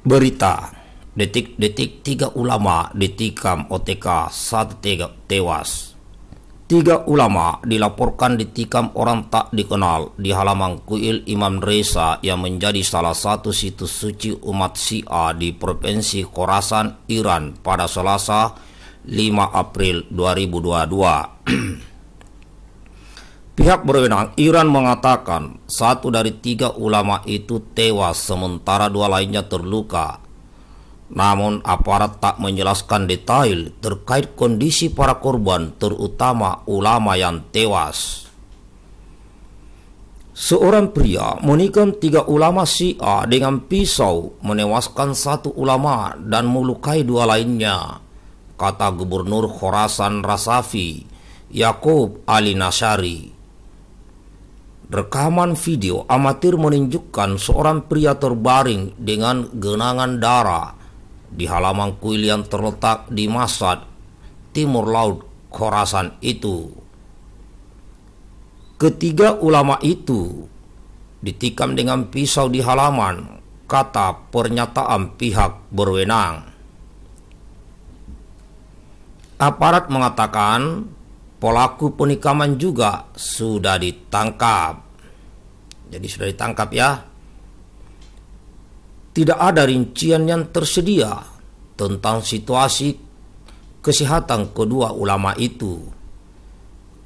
Berita Detik-detik tiga ulama ditikam OTK saat tiga tewas Tiga ulama dilaporkan ditikam orang tak dikenal di halaman kuil Imam Reza yang menjadi salah satu situs suci umat Syiah di Provinsi Khorasan, Iran pada Selasa 5 April 2022. Pihak berwenang Iran mengatakan satu dari tiga ulama itu tewas sementara dua lainnya terluka. Namun aparat tak menjelaskan detail terkait kondisi para korban terutama ulama yang tewas. Seorang pria menikam tiga ulama Syiah dengan pisau menewaskan satu ulama dan melukai dua lainnya, kata Gubernur Khorasan Rasafi, Yakub Ali Nasari. Rekaman video amatir menunjukkan seorang pria terbaring dengan genangan darah di halaman kuil yang terletak di Masad, timur laut Khorasan itu. Ketiga ulama itu ditikam dengan pisau di halaman, kata pernyataan pihak berwenang. Aparat mengatakan pelaku penikaman juga sudah ditangkap. Jadi sudah ditangkap ya. Tidak ada rincian yang tersedia tentang situasi kesehatan kedua ulama itu.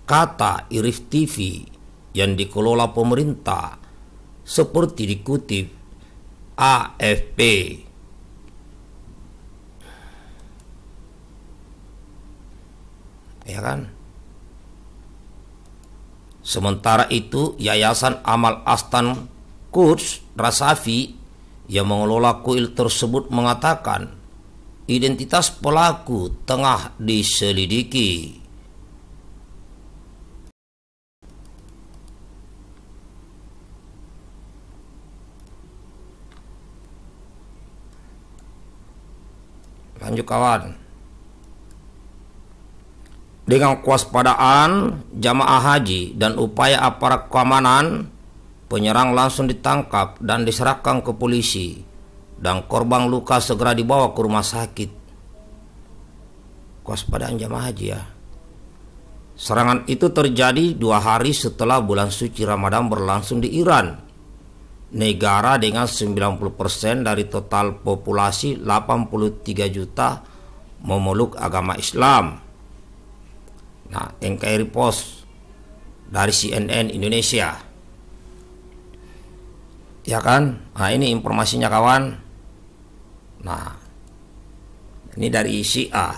Kata Irif TV yang dikelola pemerintah seperti dikutip AFP. Ya kan? Sementara itu, Yayasan Amal Astan Kurs Rasafi yang mengelola kuil tersebut mengatakan identitas pelaku tengah diselidiki. Lanjut kawan dengan kewaspadaan jamaah haji dan upaya aparat keamanan, penyerang langsung ditangkap dan diserahkan ke polisi dan korban luka segera dibawa ke rumah sakit. Kewaspadaan jamaah haji ya. Serangan itu terjadi dua hari setelah bulan suci Ramadan berlangsung di Iran. Negara dengan 90% dari total populasi 83 juta memeluk agama Islam Nah, NKRI Pos dari CNN Indonesia. Ya kan? Nah, ini informasinya kawan. Nah, ini dari si A.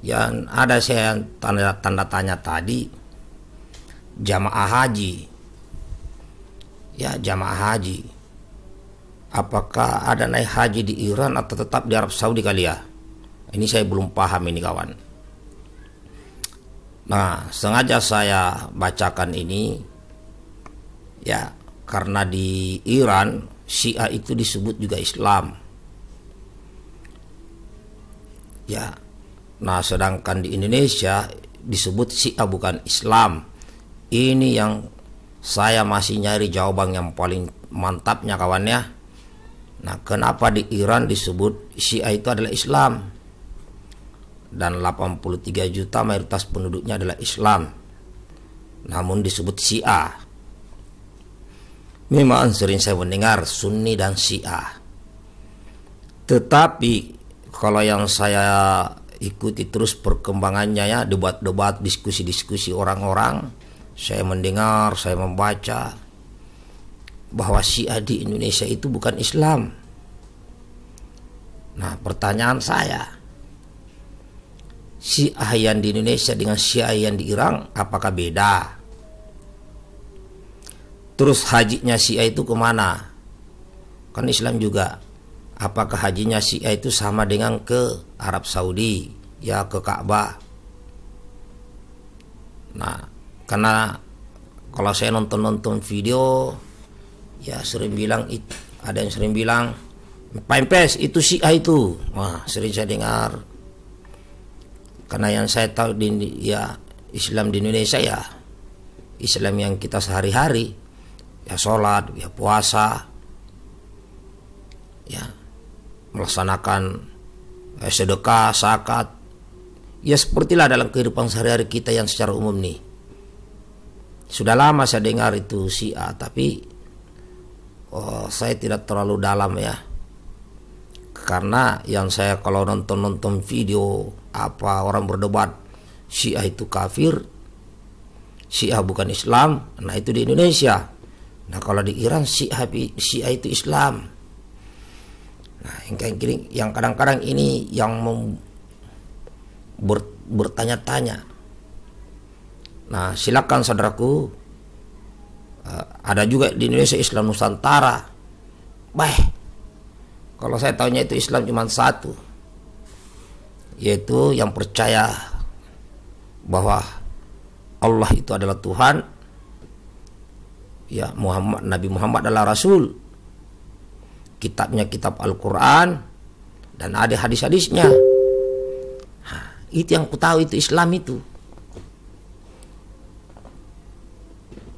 Yang ada saya tanda tanda tanya tadi jamaah haji. Ya, jamaah haji. Apakah ada naik haji di Iran atau tetap di Arab Saudi kali ya? Ini saya belum paham ini kawan. Nah, sengaja saya bacakan ini ya karena di Iran Syiah itu disebut juga Islam. Ya. Nah, sedangkan di Indonesia disebut Syiah bukan Islam. Ini yang saya masih nyari jawaban yang paling mantapnya kawannya. Nah, kenapa di Iran disebut Syiah itu adalah Islam? dan 83 juta mayoritas penduduknya adalah Islam. Namun disebut Syiah. Memang sering saya mendengar Sunni dan Syiah. Tetapi kalau yang saya ikuti terus perkembangannya ya debat-debat, diskusi-diskusi orang-orang, saya mendengar, saya membaca bahwa Syiah di Indonesia itu bukan Islam. Nah, pertanyaan saya, Syiah yang di Indonesia dengan Syiah yang di Iran apakah beda? Terus hajinya Syiah itu kemana? Kan Islam juga. Apakah hajinya Syiah itu sama dengan ke Arab Saudi? Ya ke Ka'bah. Nah, karena kalau saya nonton-nonton video ya sering bilang ada yang sering bilang Pempes itu Syiah itu. Wah, sering saya dengar karena yang saya tahu di ya Islam di Indonesia ya Islam yang kita sehari-hari ya sholat ya puasa ya melaksanakan ya, sedekah zakat ya seperti lah dalam kehidupan sehari-hari kita yang secara umum nih sudah lama saya dengar itu si A tapi oh, saya tidak terlalu dalam ya karena yang saya kalau nonton-nonton video apa orang berdebat Syiah itu kafir, Syiah bukan Islam. Nah, itu di Indonesia. Nah, kalau di Iran Syiah, Syiah itu Islam. Nah, yang yang kadang-kadang ini yang mem, ber, bertanya-tanya. Nah, silakan saudaraku. Eh, ada juga di Indonesia Islam Nusantara. Baik. Kalau saya tahunya itu Islam cuma satu yaitu yang percaya bahwa Allah itu adalah Tuhan ya Muhammad Nabi Muhammad adalah rasul kitabnya kitab Al-Qur'an dan ada hadis-hadisnya itu yang ku tahu itu Islam itu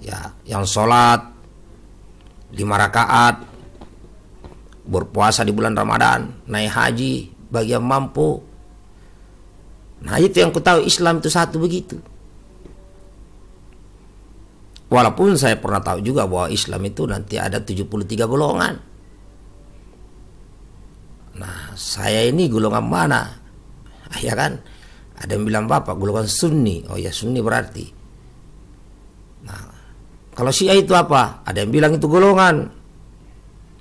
ya yang sholat di rakaat berpuasa di bulan Ramadan naik haji bagi yang mampu Nah itu yang ku tahu Islam itu satu begitu. Walaupun saya pernah tahu juga bahwa Islam itu nanti ada 73 golongan. Nah saya ini golongan mana? Ya kan? Ada yang bilang bapak golongan sunni. Oh ya sunni berarti. Nah kalau syiah itu apa? Ada yang bilang itu golongan.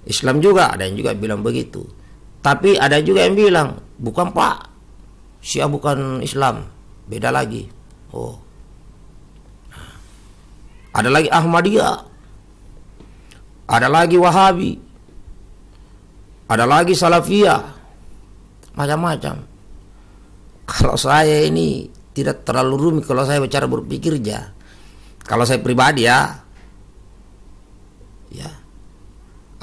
Islam juga ada yang juga bilang begitu. Tapi ada juga yang bilang bukan pak Syiah bukan Islam, beda lagi. Oh. Ada lagi Ahmadiyah. Ada lagi Wahabi. Ada lagi Salafiyah. Macam-macam. Kalau saya ini tidak terlalu rumit kalau saya bicara berpikir ya. Kalau saya pribadi ya. Ya.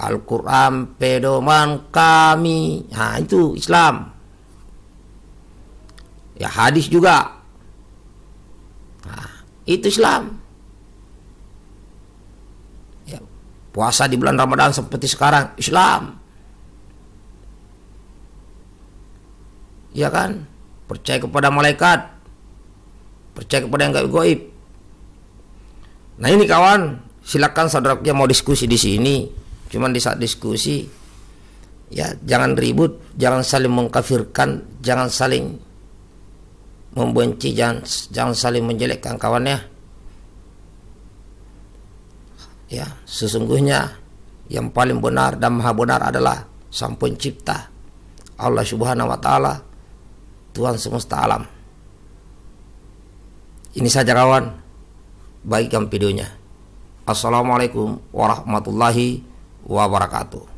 Al-Qur'an pedoman kami. Nah, itu Islam ya hadis juga nah, itu Islam ya, puasa di bulan Ramadan seperti sekarang Islam ya kan percaya kepada malaikat percaya kepada yang gaib goib nah ini kawan silakan saudara yang mau diskusi di sini cuman di saat diskusi ya jangan ribut jangan saling mengkafirkan jangan saling membenci jangan jangan saling menjelekkan kawannya ya sesungguhnya yang paling benar dan maha benar adalah sang pencipta Allah subhanahu wa ta'ala Tuhan semesta alam ini saja kawan baikkan videonya Assalamualaikum warahmatullahi wabarakatuh